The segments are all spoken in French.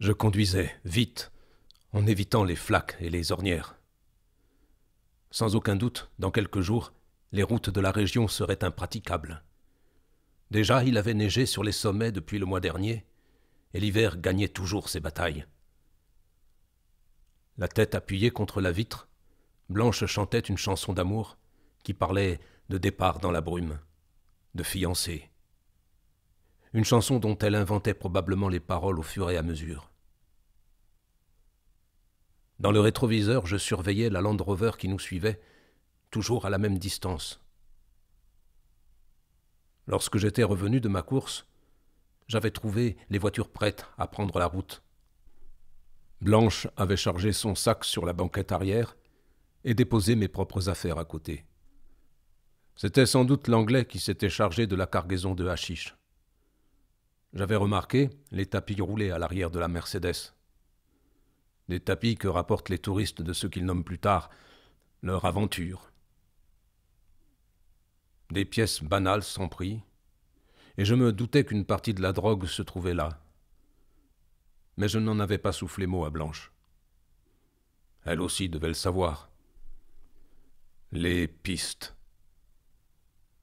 Je conduisais, vite, en évitant les flaques et les ornières. Sans aucun doute, dans quelques jours, les routes de la région seraient impraticables. Déjà, il avait neigé sur les sommets depuis le mois dernier, et l'hiver gagnait toujours ses batailles. La tête appuyée contre la vitre, Blanche chantait une chanson d'amour qui parlait de départ dans la brume, de fiancée, une chanson dont elle inventait probablement les paroles au fur et à mesure. Dans le rétroviseur, je surveillais la Land Rover qui nous suivait, toujours à la même distance. Lorsque j'étais revenu de ma course, j'avais trouvé les voitures prêtes à prendre la route. Blanche avait chargé son sac sur la banquette arrière et déposé mes propres affaires à côté. C'était sans doute l'Anglais qui s'était chargé de la cargaison de hachiches. J'avais remarqué les tapis roulés à l'arrière de la Mercedes. Des tapis que rapportent les touristes de ce qu'ils nomment plus tard leur aventure. Des pièces banales sans pris, et je me doutais qu'une partie de la drogue se trouvait là. Mais je n'en avais pas soufflé mot à Blanche. Elle aussi devait le savoir. Les pistes.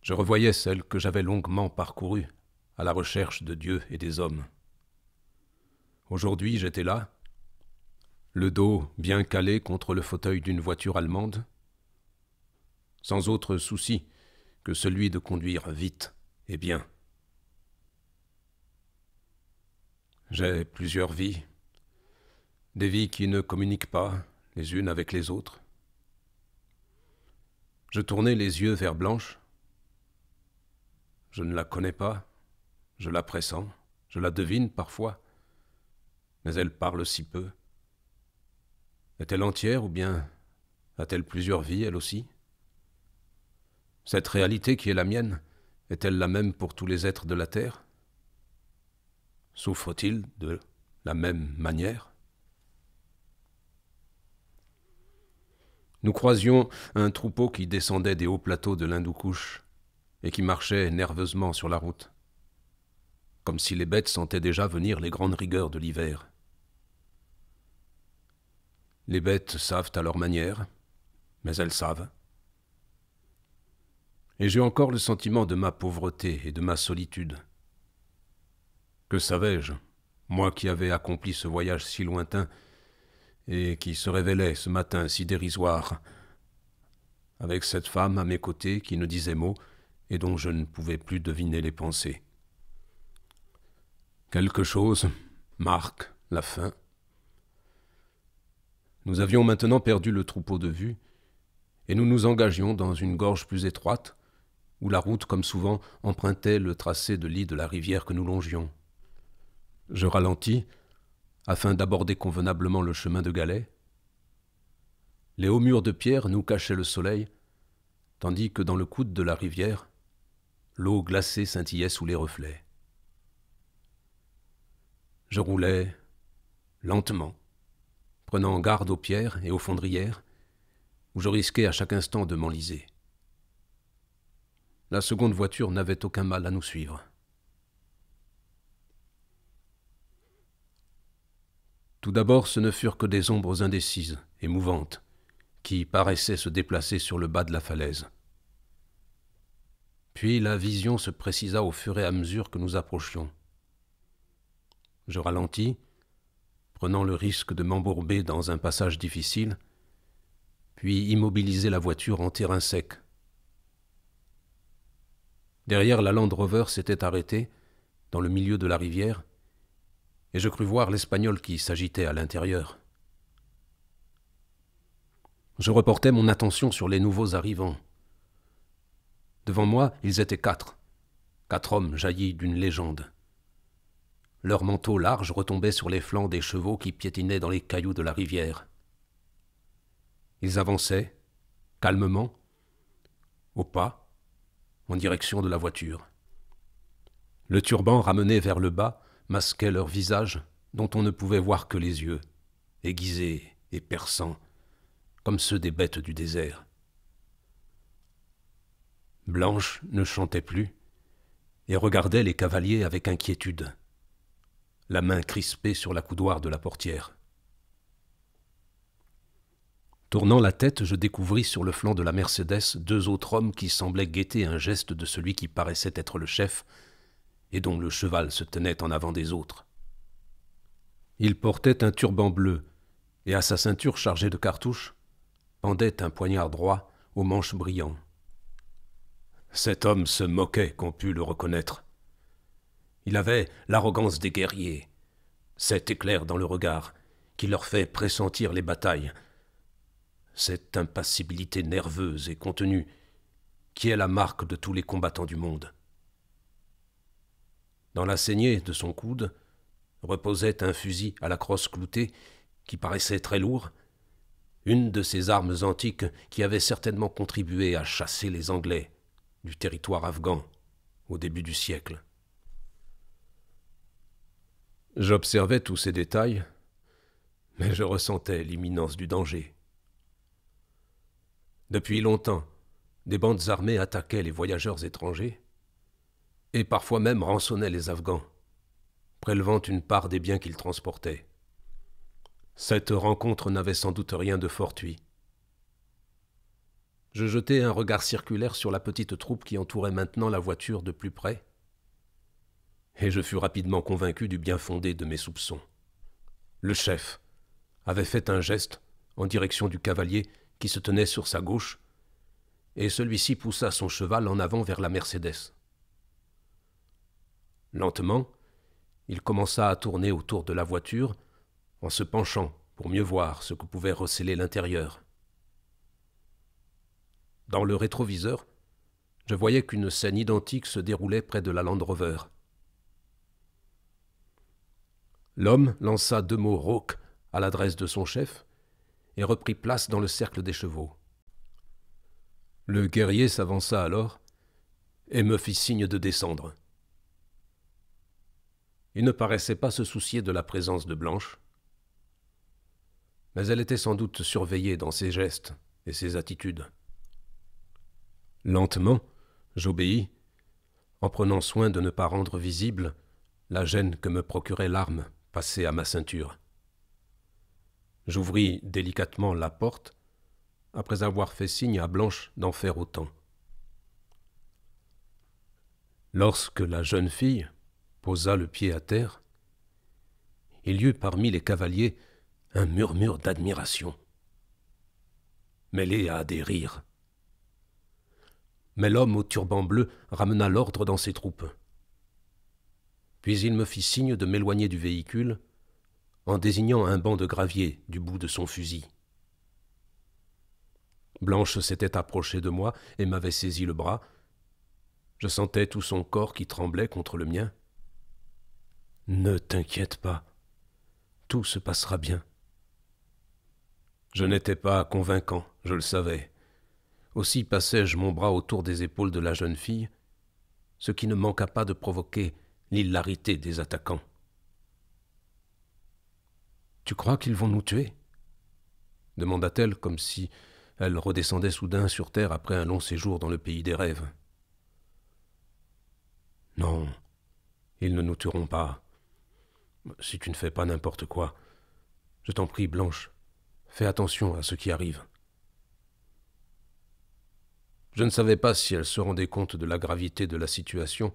Je revoyais celles que j'avais longuement parcourues à la recherche de Dieu et des hommes. Aujourd'hui j'étais là, le dos bien calé contre le fauteuil d'une voiture allemande, sans autre souci que celui de conduire vite et bien. J'ai plusieurs vies, des vies qui ne communiquent pas les unes avec les autres. Je tournais les yeux vers Blanche. Je ne la connais pas. Je la pressens, je la devine parfois, mais elle parle si peu. Est-elle entière ou bien a-t-elle plusieurs vies, elle aussi Cette réalité qui est la mienne, est-elle la même pour tous les êtres de la Terre Souffre-t-il de la même manière Nous croisions un troupeau qui descendait des hauts plateaux de l'Hindoukouche et qui marchait nerveusement sur la route comme si les bêtes sentaient déjà venir les grandes rigueurs de l'hiver. Les bêtes savent à leur manière, mais elles savent. Et j'ai encore le sentiment de ma pauvreté et de ma solitude. Que savais-je, moi qui avais accompli ce voyage si lointain, et qui se révélait ce matin si dérisoire, avec cette femme à mes côtés qui ne disait mot et dont je ne pouvais plus deviner les pensées. Quelque chose marque la fin. Nous avions maintenant perdu le troupeau de vue, et nous nous engagions dans une gorge plus étroite, où la route, comme souvent, empruntait le tracé de lit de la rivière que nous longions. Je ralentis, afin d'aborder convenablement le chemin de galets. Les hauts murs de pierre nous cachaient le soleil, tandis que dans le coude de la rivière, l'eau glacée scintillait sous les reflets. Je roulais lentement, prenant garde aux pierres et aux fondrières, où je risquais à chaque instant de m'enliser. La seconde voiture n'avait aucun mal à nous suivre. Tout d'abord, ce ne furent que des ombres indécises et mouvantes, qui paraissaient se déplacer sur le bas de la falaise. Puis la vision se précisa au fur et à mesure que nous approchions, je ralentis, prenant le risque de m'embourber dans un passage difficile, puis immobiliser la voiture en terrain sec. Derrière, la Land Rover s'était arrêtée, dans le milieu de la rivière, et je crus voir l'Espagnol qui s'agitait à l'intérieur. Je reportai mon attention sur les nouveaux arrivants. Devant moi, ils étaient quatre, quatre hommes jaillis d'une légende. Leurs manteaux larges retombaient sur les flancs des chevaux qui piétinaient dans les cailloux de la rivière. Ils avançaient, calmement, au pas, en direction de la voiture. Le turban ramené vers le bas masquait leur visage, dont on ne pouvait voir que les yeux, aiguisés et perçants, comme ceux des bêtes du désert. Blanche ne chantait plus et regardait les cavaliers avec inquiétude la main crispée sur la coudoir de la portière. Tournant la tête, je découvris sur le flanc de la Mercedes deux autres hommes qui semblaient guetter un geste de celui qui paraissait être le chef et dont le cheval se tenait en avant des autres. Il portait un turban bleu, et à sa ceinture chargée de cartouches pendait un poignard droit aux manches brillants. Cet homme se moquait qu'on pût le reconnaître. Il avait l'arrogance des guerriers, cet éclair dans le regard qui leur fait pressentir les batailles, cette impassibilité nerveuse et contenue qui est la marque de tous les combattants du monde. Dans la saignée de son coude reposait un fusil à la crosse cloutée qui paraissait très lourd, une de ces armes antiques qui avaient certainement contribué à chasser les Anglais du territoire afghan au début du siècle. J'observais tous ces détails, mais je ressentais l'imminence du danger. Depuis longtemps, des bandes armées attaquaient les voyageurs étrangers, et parfois même rançonnaient les Afghans, prélevant une part des biens qu'ils transportaient. Cette rencontre n'avait sans doute rien de fortuit. Je jetai un regard circulaire sur la petite troupe qui entourait maintenant la voiture de plus près, et je fus rapidement convaincu du bien fondé de mes soupçons. Le chef avait fait un geste en direction du cavalier qui se tenait sur sa gauche, et celui-ci poussa son cheval en avant vers la Mercedes. Lentement, il commença à tourner autour de la voiture, en se penchant pour mieux voir ce que pouvait receler l'intérieur. Dans le rétroviseur, je voyais qu'une scène identique se déroulait près de la Land Rover. L'homme lança deux mots rauques à l'adresse de son chef et reprit place dans le cercle des chevaux. Le guerrier s'avança alors et me fit signe de descendre. Il ne paraissait pas se soucier de la présence de Blanche, mais elle était sans doute surveillée dans ses gestes et ses attitudes. Lentement, j'obéis, en prenant soin de ne pas rendre visible la gêne que me procurait l'arme passé à ma ceinture. J'ouvris délicatement la porte, après avoir fait signe à Blanche d'en faire autant. Lorsque la jeune fille posa le pied à terre, il y eut parmi les cavaliers un murmure d'admiration, mêlé à des rires. Mais l'homme au turban bleu ramena l'ordre dans ses troupes. Puis il me fit signe de m'éloigner du véhicule en désignant un banc de gravier du bout de son fusil. Blanche s'était approchée de moi et m'avait saisi le bras. Je sentais tout son corps qui tremblait contre le mien. Ne t'inquiète pas, tout se passera bien. Je n'étais pas convaincant, je le savais. Aussi passai-je mon bras autour des épaules de la jeune fille, ce qui ne manqua pas de provoquer l'hilarité des attaquants. Tu crois qu'ils vont nous tuer demanda-t-elle comme si elle redescendait soudain sur Terre après un long séjour dans le pays des rêves. Non, ils ne nous tueront pas. Si tu ne fais pas n'importe quoi, je t'en prie, Blanche, fais attention à ce qui arrive. Je ne savais pas si elle se rendait compte de la gravité de la situation,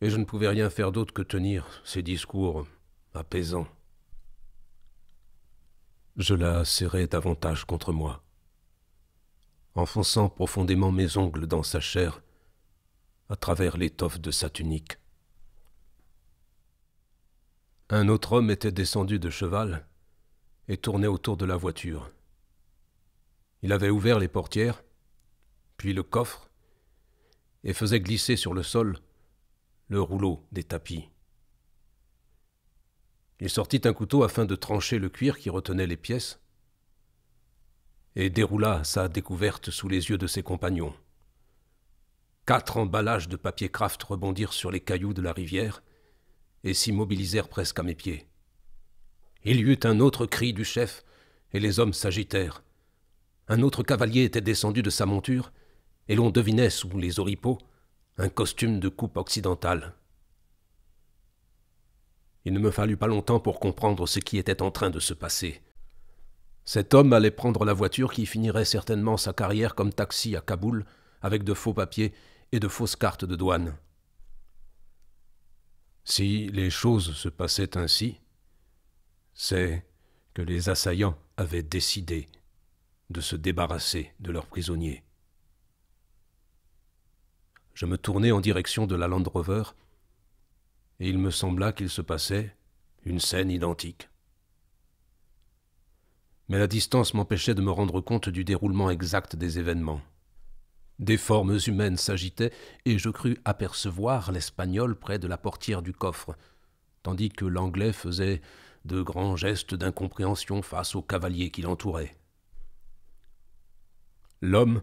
et je ne pouvais rien faire d'autre que tenir ces discours apaisants. Je la serrais davantage contre moi. Enfonçant profondément mes ongles dans sa chair, à travers l'étoffe de sa tunique. Un autre homme était descendu de cheval et tournait autour de la voiture. Il avait ouvert les portières, puis le coffre, et faisait glisser sur le sol le rouleau des tapis. Il sortit un couteau afin de trancher le cuir qui retenait les pièces, et déroula sa découverte sous les yeux de ses compagnons. Quatre emballages de papier kraft rebondirent sur les cailloux de la rivière et s'immobilisèrent presque à mes pieds. Il y eut un autre cri du chef, et les hommes s'agitèrent. Un autre cavalier était descendu de sa monture, et l'on devinait sous les oripeaux un costume de coupe occidentale. Il ne me fallut pas longtemps pour comprendre ce qui était en train de se passer. Cet homme allait prendre la voiture qui finirait certainement sa carrière comme taxi à Kaboul, avec de faux papiers et de fausses cartes de douane. Si les choses se passaient ainsi, c'est que les assaillants avaient décidé de se débarrasser de leurs prisonniers. Je me tournai en direction de la Land Rover, et il me sembla qu'il se passait une scène identique. Mais la distance m'empêchait de me rendre compte du déroulement exact des événements. Des formes humaines s'agitaient, et je crus apercevoir l'Espagnol près de la portière du coffre, tandis que l'Anglais faisait de grands gestes d'incompréhension face aux cavaliers qui l'entouraient. L'homme,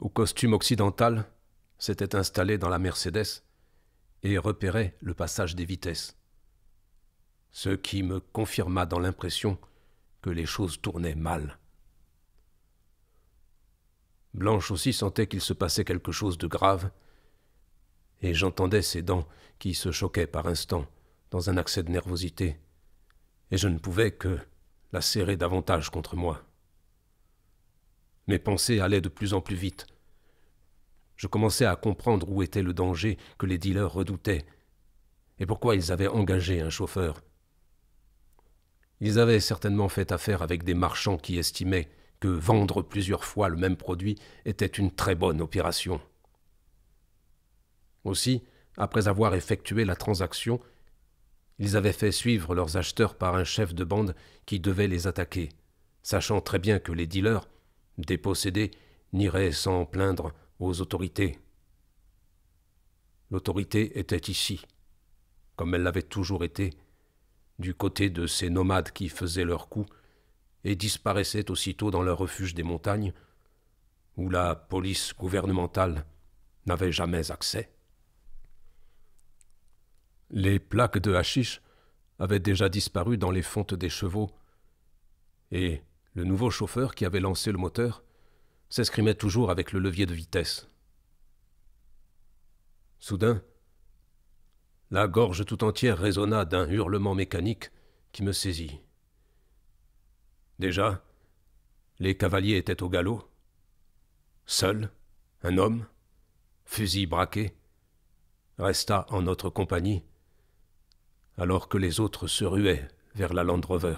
au costume occidental, s'était installé dans la Mercedes et repérait le passage des vitesses. Ce qui me confirma dans l'impression que les choses tournaient mal. Blanche aussi sentait qu'il se passait quelque chose de grave, et j'entendais ses dents qui se choquaient par instants dans un accès de nervosité, et je ne pouvais que la serrer davantage contre moi. Mes pensées allaient de plus en plus vite, je commençais à comprendre où était le danger que les dealers redoutaient et pourquoi ils avaient engagé un chauffeur. Ils avaient certainement fait affaire avec des marchands qui estimaient que vendre plusieurs fois le même produit était une très bonne opération. Aussi, après avoir effectué la transaction, ils avaient fait suivre leurs acheteurs par un chef de bande qui devait les attaquer, sachant très bien que les dealers, dépossédés, n'iraient sans plaindre aux autorités. L'autorité était ici, comme elle l'avait toujours été, du côté de ces nomades qui faisaient leur coups et disparaissaient aussitôt dans le refuge des montagnes, où la police gouvernementale n'avait jamais accès. Les plaques de hachiches avaient déjà disparu dans les fontes des chevaux, et le nouveau chauffeur qui avait lancé le moteur s'escrimait toujours avec le levier de vitesse. Soudain, la gorge tout entière résonna d'un hurlement mécanique qui me saisit. Déjà, les cavaliers étaient au galop. Seul, un homme, fusil braqué, resta en notre compagnie, alors que les autres se ruaient vers la Land Rover.